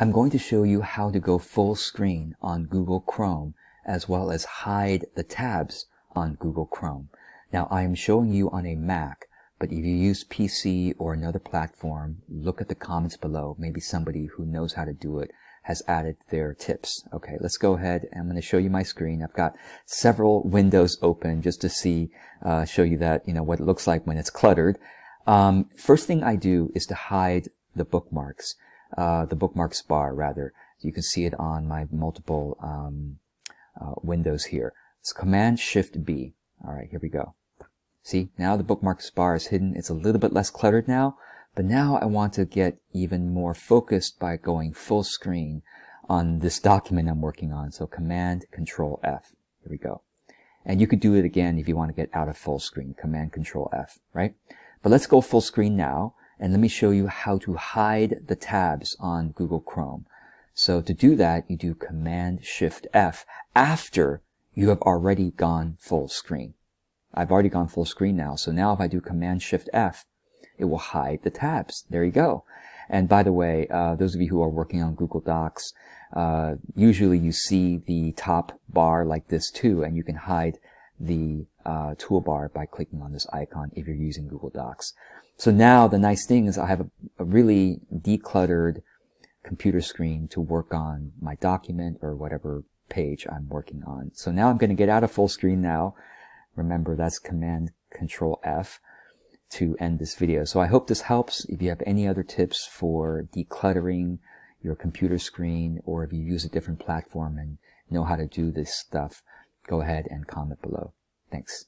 I'm going to show you how to go full screen on Google Chrome as well as hide the tabs on Google Chrome. Now I am showing you on a Mac, but if you use PC or another platform, look at the comments below. Maybe somebody who knows how to do it has added their tips. Okay, let's go ahead. I'm going to show you my screen. I've got several windows open just to see, uh, show you that, you know, what it looks like when it's cluttered. Um, first thing I do is to hide the bookmarks. Uh, the bookmarks bar rather. You can see it on my multiple um, uh, windows here. It's Command Shift B. All right, here we go. See, now the bookmarks bar is hidden. It's a little bit less cluttered now, but now I want to get even more focused by going full screen on this document I'm working on. So Command Control F. Here we go. And you could do it again if you want to get out of full screen, Command Control F, right? But let's go full screen now. And let me show you how to hide the tabs on Google Chrome. So to do that, you do Command Shift F after you have already gone full screen. I've already gone full screen now. So now if I do Command Shift F, it will hide the tabs. There you go. And by the way, uh, those of you who are working on Google Docs, uh, usually you see the top bar like this too, and you can hide the uh, toolbar by clicking on this icon if you're using Google Docs. So now the nice thing is I have a, a really decluttered computer screen to work on my document or whatever page I'm working on. So now I'm going to get out of full screen now. Remember that's Command Control F to end this video. So I hope this helps. If you have any other tips for decluttering your computer screen or if you use a different platform and know how to do this stuff, go ahead and comment below. Thanks.